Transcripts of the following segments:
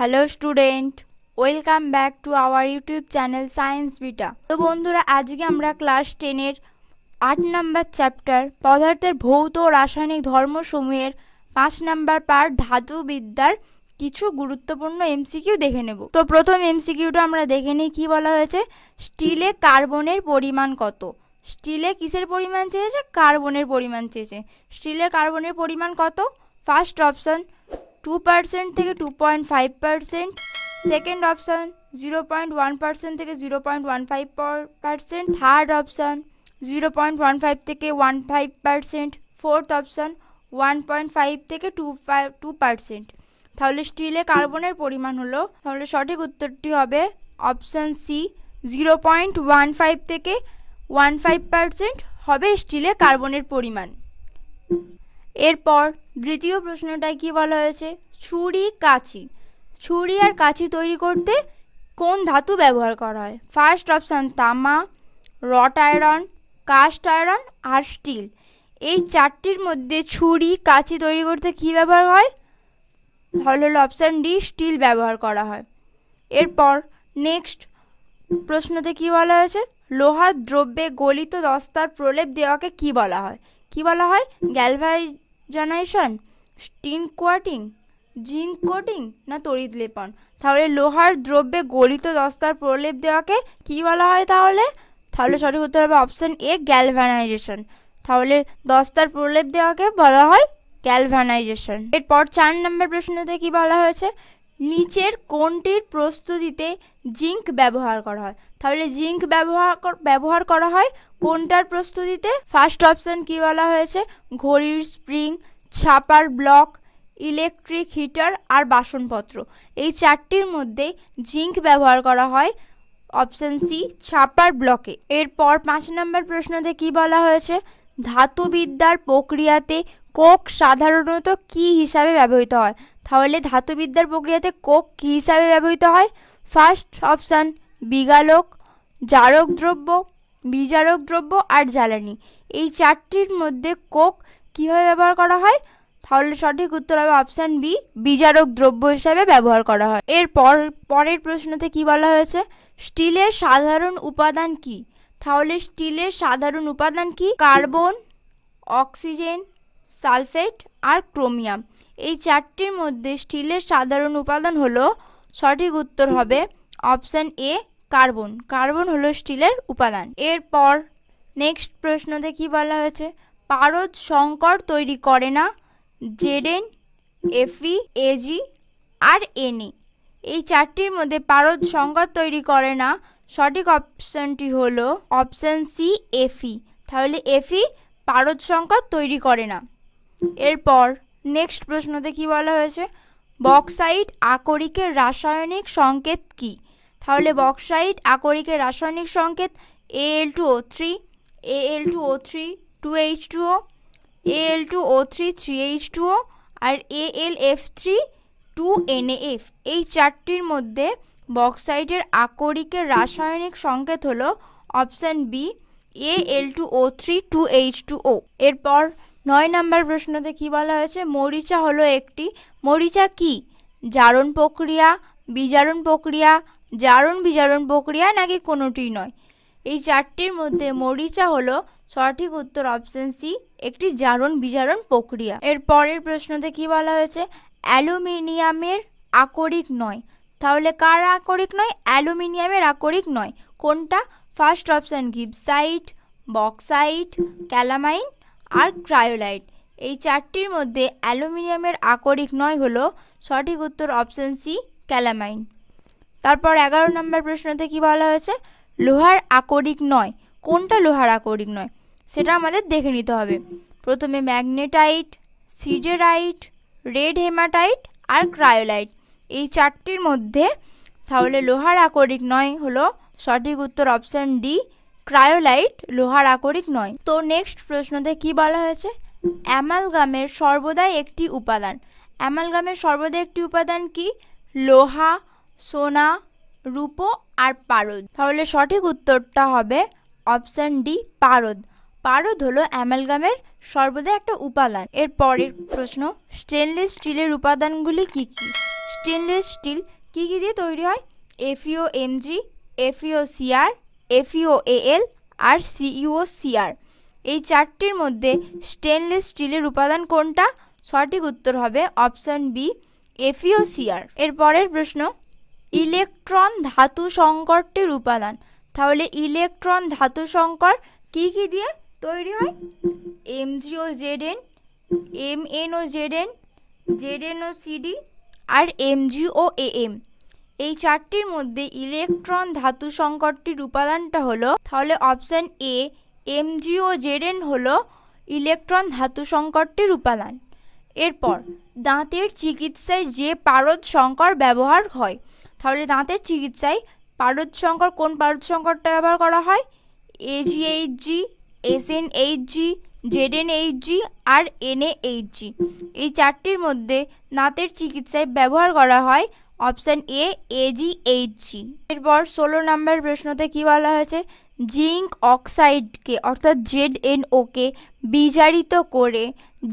hello student welcome back to our YouTube channel science beta তো বন্ধুরা আজকে আমরা ক্লাস টেনের আট নাম্বার চ্যাপ্টার পদার্থের ভৌত ও রাসায়নিক ধর্মসমূহের পাঁচ নাম্বার পার ধাতুবিদ্যার কিছু গুরুত্বপূর্ণ এমসিকিউ দেখে নেব তো প্রথম এমসিকিউটা আমরা দেখে নিই কী বলা হয়েছে স্টিলে কার্বনের পরিমাণ কত স্টিলে কিসের পরিমাণ চেয়েছে কার্বনের পরিমাণ চেয়েছে স্টিলে কার্বনের পরিমাণ কত ফার্স্ট অপশন টু পার্সেন্ট থেকে two point five percent second option zero point one percent থেকে zero point one five percent third option zero point one five থেকে one five percent fourth option one point five থেকে two five two percent তাহলে স্টিলে কার্বনের পরিমাণ হলো তাহলে সঠিক উত্তরটি হবে option C zero point one five থেকে ওয়ান ফাইভ পার্সেন্ট হবে স্টিলে কার্বনের পরিমাণ এরপর দ্বিতীয় প্রশ্নটায় কি বলা হয়েছে ছুরি কাঁচি ছুরি আর কাঁচি তৈরি করতে কোন ধাতু ব্যবহার করা হয় ফার্স্ট অপশান তামা রট আয়রন কাস্ট আয়রন আর স্টিল এই চারটির মধ্যে ছুরি কাঁচি তৈরি করতে কি ব্যবহার হয় হল হলো অপশান ডি স্টিল ব্যবহার করা হয় এরপর নেক্সট প্রশ্নতে কি বলা হয়েছে লোহার দ্রব্যে গলিত দস্তার প্রলেপ দেওয়াকে কি বলা হয় কি বলা হয় গ্যালভাই জানাইশন স্টিন কোয়াটিং জিঙ্ক কোটিং না তড়িৎ লেপন তাহলে লোহার দ্রব্যে গলিত দস্তার প্রলেপ দেওয়াকে কি বলা হয় তাহলে তাহলে সঠিক উত্তর হবে অপশন এ গ্যালভানাইজেশন তাহলে দস্তার প্রলেপ দেওয়াকে বলা হয় গ্যালভানাইজেশন এরপর চার নম্বর প্রশ্নতে কি বলা হয়েছে নিচের কোনটির প্রস্তুতিতে জিঙ্ক ব্যবহার করা হয় তাহলে জিঙ্ক ব্যবহার ব্যবহার করা হয় কোনটার প্রস্তুতিতে ফার্স্ট অপশান কী বলা হয়েছে ঘড়ির স্প্রিং ছাপার ব্লক ইলেকট্রিক হিটার আর বাসনপত্র এই চারটির মধ্যে জিঙ্ক ব্যবহার করা হয় অপশান সি ছাপার ব্লকে এরপর পাঁচ নম্বর প্রশ্নতে কি বলা হয়েছে ধাতুবিদ্যার প্রক্রিয়াতে কোক সাধারণত কি হিসাবে ব্যবহৃত হয় তাহলে ধাতুবিদ্যার প্রক্রিয়াতে কোক কী হিসাবে ব্যবহৃত হয় ফার্স্ট অপশান বিগালক জারক দ্রব্য বিজারক দ্রব্য আর জ্বালানি এই চারটির মধ্যে কোক কীভাবে ব্যবহার করা হয় তাহলে সঠিক উত্তর হবে অপশান বি বিজারক দ্রব্য হিসাবে ব্যবহার করা হয় এর পর পরের প্রশ্নতে কি বলা হয়েছে স্টিলের সাধারণ উপাদান কি তাহলে স্টিলের সাধারণ উপাদান কি কার্বন অক্সিজেন সালফেট আর ক্রোমিয়াম এই চারটির মধ্যে স্টিলের সাধারণ উপাদান হলো সঠিক উত্তর হবে অপশান এ কার্বন কার্বন হলো স্টিলের উপাদান এরপর নেক্সট প্রশ্নতে কি বলা হয়েছে পারদ সংকর তৈরি করে না জেডেন এফি এজি আর এনি এই চারটির মধ্যে পারদ সংকর তৈরি করে না সঠিক অপশানটি হলো অপশান সি এফি তাহলে এফি পারদ সংকর তৈরি করে না এরপর নেক্সট প্রশ্নতে কি বলা হয়েছে বক্সাইট আকরিকের রাসায়নিক সংকেত কি তাহলে বক্সাইট আকরিকের রাসায়নিক সংকেত A L two O three A L two O three two H two O A L two O three three H two O আর A L F three two N F এই চারটির মধ্যে বক্সাইটের আকরিকের রাসায়নিক সংকেত হলো option B A L two O three two H two O এরপর নয় নম্বর প্রশ্নতে কি বলা হয়েছে মরিচা হলো একটি মরিচা কি জারণ প্রক্রিয়া বিজারণ প্রক্রিয়া জারণ বিজারণ প্রক্রিয়া নাকি কোনোটি নয় এই চারটির মধ্যে মরিচা হলো সঠিক উত্তর অপশন সি একটি জারণ বিজারণ প্রক্রিয়া এর পরের প্রশ্নতে কি বলা হয়েছে অ্যালুমিনিয়ামের আকরিক নয় তাহলে কার আকরিক নয় অ্যালুমিনিয়ামের আকরিক নয় কোনটা first option gibbsite bauxite calamine আর ক্রায়োলাইট এই চারটির মধ্যে অ্যালুমিনিয়ামের আকরিক নয় হলো সঠিক উত্তর অপশান সি ক্যালামাইন তারপর এগারো নম্বর প্রশ্নতে কি বলা হয়েছে লোহার আকরিক নয় কোনটা লোহার আকরিক নয় সেটা আমাদের দেখে নিতে হবে প্রথমে ম্যাগনেটাইট সিডেরাইট রেড হেমাটাইট আর ক্রায়োলাইট এই চারটির মধ্যে তাহলে লোহার আকরিক নয় হলো সঠিক উত্তর অপশান ডি ক্রায়োলাইট লোহার আকরিক নয় তো নেক্সট প্রশ্নতে কি বলা হয়েছে অ্যামালগামের সর্বদাই একটি উপাদান অ্যামালগামের সর্বদা একটি উপাদান কি লোহা সোনা রূপো আর পারদ তাহলে সঠিক উত্তরটা হবে অপশান ডি পারদ পারদ হলো অ্যামালগামের সর্বদা একটা উপাদান এর পরের প্রশ্ন স্টেনলেস স্টিলের উপাদানগুলি কি কি স্টেনলেস স্টিল কি কি দিয়ে তৈরি হয় FeO Mg FeO Cr L আর সিইও সিআর এই চারটির মধ্যে স্টেনলেস স্টিলের উপাদান কোনটা সঠিক উত্তর হবে অপশান বি এফিও সিআর এর পরের প্রশ্ন ইলেকট্রন ধাতু সংকটটির উপাদান তাহলে ইলেকট্রন ধাতু সংকর কি কি দিয়ে তৈরি হয় M Z N M N ও জেড এন জেড এন ও সিডি আর এম জিও এ এম এই চারটির মধ্যে ইলেকট্রন ধাতু সংকটটির উপাদানটা হলো তাহলে অপশান এ এম ও জেডেন হলো ইলেকট্রন ধাতু সংকটটির উপাদান এরপর দাঁতের চিকিৎসায় যে পারদ সংকর ব্যবহার হয় তাহলে দাঁতের চিকিৎসায় পারদ সংকর কোন পারদ সংকরটা ব্যবহার করা হয় এজিএইচজি এইচ জি আর এন জি এই চারটির মধ্যে দাঁতের চিকিৎসায় ব্যবহার করা হয় অপশান এ এজি জি এরপর ষোলো নম্বর প্রশ্নতে কি বলা হয়েছে জিঙ্ক অক্সাইডকে অর্থাৎ জেড এন ওকে বিজারিত করে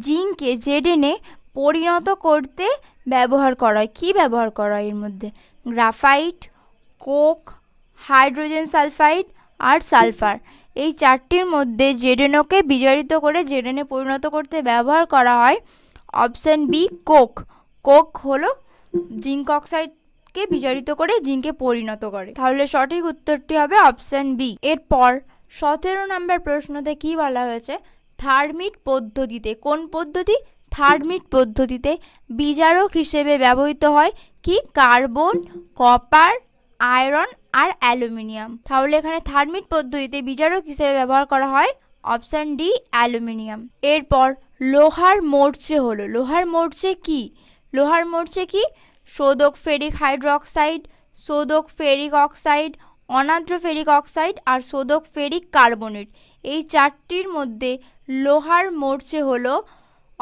জিঙ্ককে জেড এনে পরিণত করতে ব্যবহার করা হয় কী ব্যবহার করা হয় এর মধ্যে গ্রাফাইট কোক হাইড্রোজেন সালফাইড আর সালফার এই চারটির মধ্যে জেডেনোকে বিজারিত করে জেডেনে পরিণত করতে ব্যবহার করা হয় অপশান বি কোক কোক হলো জিঙ্ক অক্সাইডকে বিজারিত করে জিঙ্কে পরিণত করে তাহলে সঠিক উত্তরটি হবে অপশান বি এরপর সতেরো নম্বর প্রশ্নতে কি বলা হয়েছে থার্মিট পদ্ধতিতে কোন পদ্ধতি থার্মিট পদ্ধতিতে বিজারক হিসেবে ব্যবহৃত হয় কি কার্বন কপার আয়রন আর অ্যালুমিনিয়াম তাহলে এখানে থার্মিট পদ্ধতিতে বিজারক হিসেবে ব্যবহার করা হয় অপশান ডি অ্যালুমিনিয়াম এরপর লোহার মোর্চে হলো লোহার মোর্চে কি লোহার মরছে কি সোদক ফেরিক হাইড্রোক্সাইড সোদক ফেরিক অক্সাইড অনাদ্র ফেরিক অক্সাইড আর সোদক ফেরিক কার্বনেট এই চারটির মধ্যে লোহার মরছে হলো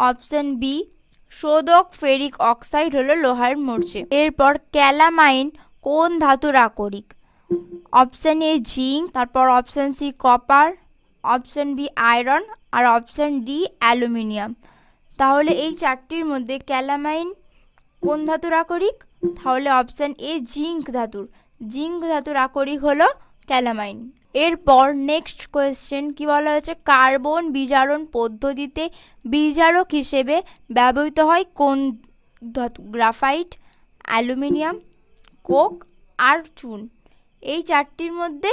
অপশান বি সোদক ফেরিক অক্সাইড হলো লোহার মরছে এরপর ক্যালামাইন কোন ধাতুর আকরিক অপশান এ জিঙ্ক তারপর option C copper option B iron আর অপশান ডি অ্যালুমিনিয়াম তাহলে এই চারটির মধ্যে ক্যালামাইন কোন ধাতুর আকরিক তাহলে অপশান এ জিঙ্ক ধাতুর জিঙ্ক ধাতুর আকরিক হলো ক্যালামাইন এরপর নেক্সট কোয়েশ্চেন কি বলা হয়েছে কার্বন বিজারণ পদ্ধতিতে বিজারক হিসেবে ব্যবহৃত হয় কোন ধাতু গ্রাফাইট অ্যালুমিনিয়াম কোক আর চুন এই চারটির মধ্যে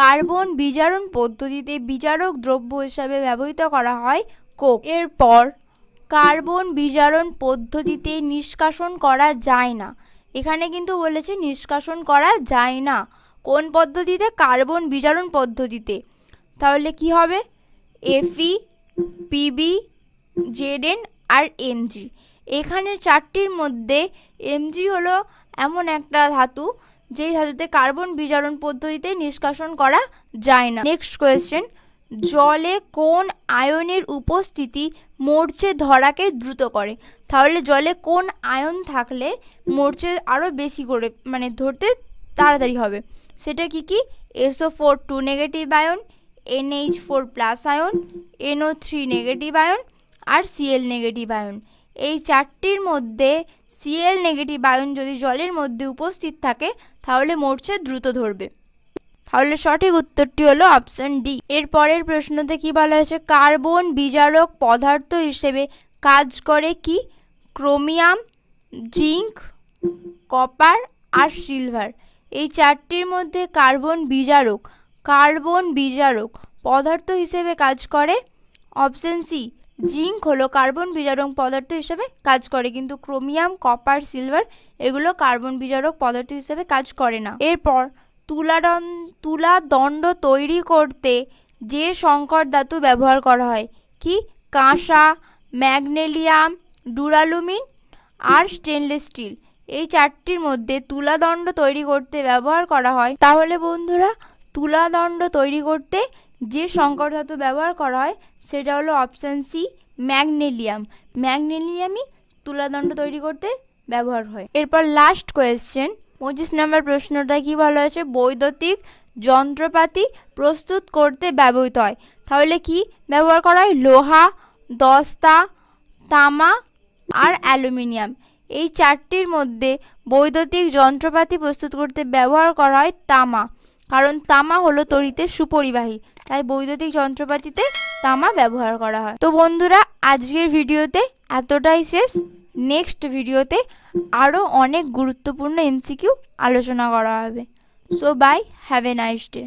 কার্বন বিজারণ পদ্ধতিতে বিজারক দ্রব্য হিসাবে ব্যবহৃত করা হয় কোক এরপর কার্বন বিজারণ পদ্ধতিতে নিষ্কাশন করা যায় না এখানে কিন্তু বলেছে নিষ্কাশন করা যায় না কোন পদ্ধতিতে কার্বন বিজারণ পদ্ধতিতে তাহলে কি হবে এফি পিবি জেডেন আর এমজি এখানে চারটির মধ্যে এমজি হলো এমন একটা ধাতু যেই ধাতুতে কার্বন বিজারণ পদ্ধতিতে নিষ্কাশন করা যায় না নেক্সট কোয়েশ্চেন জলে কোন আয়নের উপস্থিতি মরচে ধরাকে দ্রুত করে তাহলে জলে কোন আয়ন থাকলে মরচে আরও বেশি করে মানে ধরতে তাড়াতাড়ি হবে সেটা কি কি SO four two negative ion NH four plus ion NO three negative ion আর সিএল নেগেটিভ আয়ন এই চারটির মধ্যে সিএল নেগেটিভ আয়ন যদি জলের মধ্যে উপস্থিত থাকে তাহলে মরচে দ্রুত ধরবে তাহলে সঠিক উত্তরটি হলো অপশন ডি এর পরের প্রশ্নতে কি বলা হয়েছে কার্বন বিজারক পদার্থ হিসেবে কাজ করে কি ক্রোমিয়াম জিঙ্ক কপার আর সিলভার এই চারটির মধ্যে কার্বন বিজারক কার্বন বিজারক পদার্থ হিসেবে কাজ করে অপশন সি জিঙ্ক হলো কার্বন বিজারক পদার্থ হিসেবে কাজ করে কিন্তু ক্রোমিয়াম কপার সিলভার এগুলো কার্বন বিজারক পদার্থ হিসেবে কাজ করে না এরপর তুলাডন দণ্ড তৈরি করতে যে সংকর ধাতু ব্যবহার করা হয় কি কাঁসা ম্যাগনেলিয়াম ডুরালুমিন আর স্টেনলেস স্টিল এই চারটির মধ্যে তুলাদণ্ড তৈরি করতে ব্যবহার করা হয় তাহলে বন্ধুরা তুলাদণ্ড তৈরি করতে যে সংকর ধাতু ব্যবহার করা হয় সেটা হলো অপশান সি ম্যাগনেলিয়াম ম্যাগনেলিয়ামই তুলাদণ্ড তৈরি করতে ব্যবহার হয় এরপর লাস্ট কোয়েশ্চেন পঁচিশ নম্বর প্রশ্নটা কি বলা হয়েছে বৈদ্যুতিক যন্ত্রপাতি প্রস্তুত করতে ব্যবহৃত হয় তাহলে কি ব্যবহার করা হয় লোহা দস্তা তামা আর অ্যালুমিনিয়াম এই চারটির মধ্যে বৈদ্যুতিক যন্ত্রপাতি প্রস্তুত করতে ব্যবহার করা হয় তামা কারণ তামা হলো তরিতে সুপরিবাহী তাই বৈদ্যুতিক যন্ত্রপাতিতে তামা ব্যবহার করা হয় তো বন্ধুরা আজকের ভিডিওতে এতটাই শেষ নেক্সট ভিডিওতে আরও অনেক গুরুত্বপূর্ণ এমসিকিউ আলোচনা করা হবে so bye have a nice day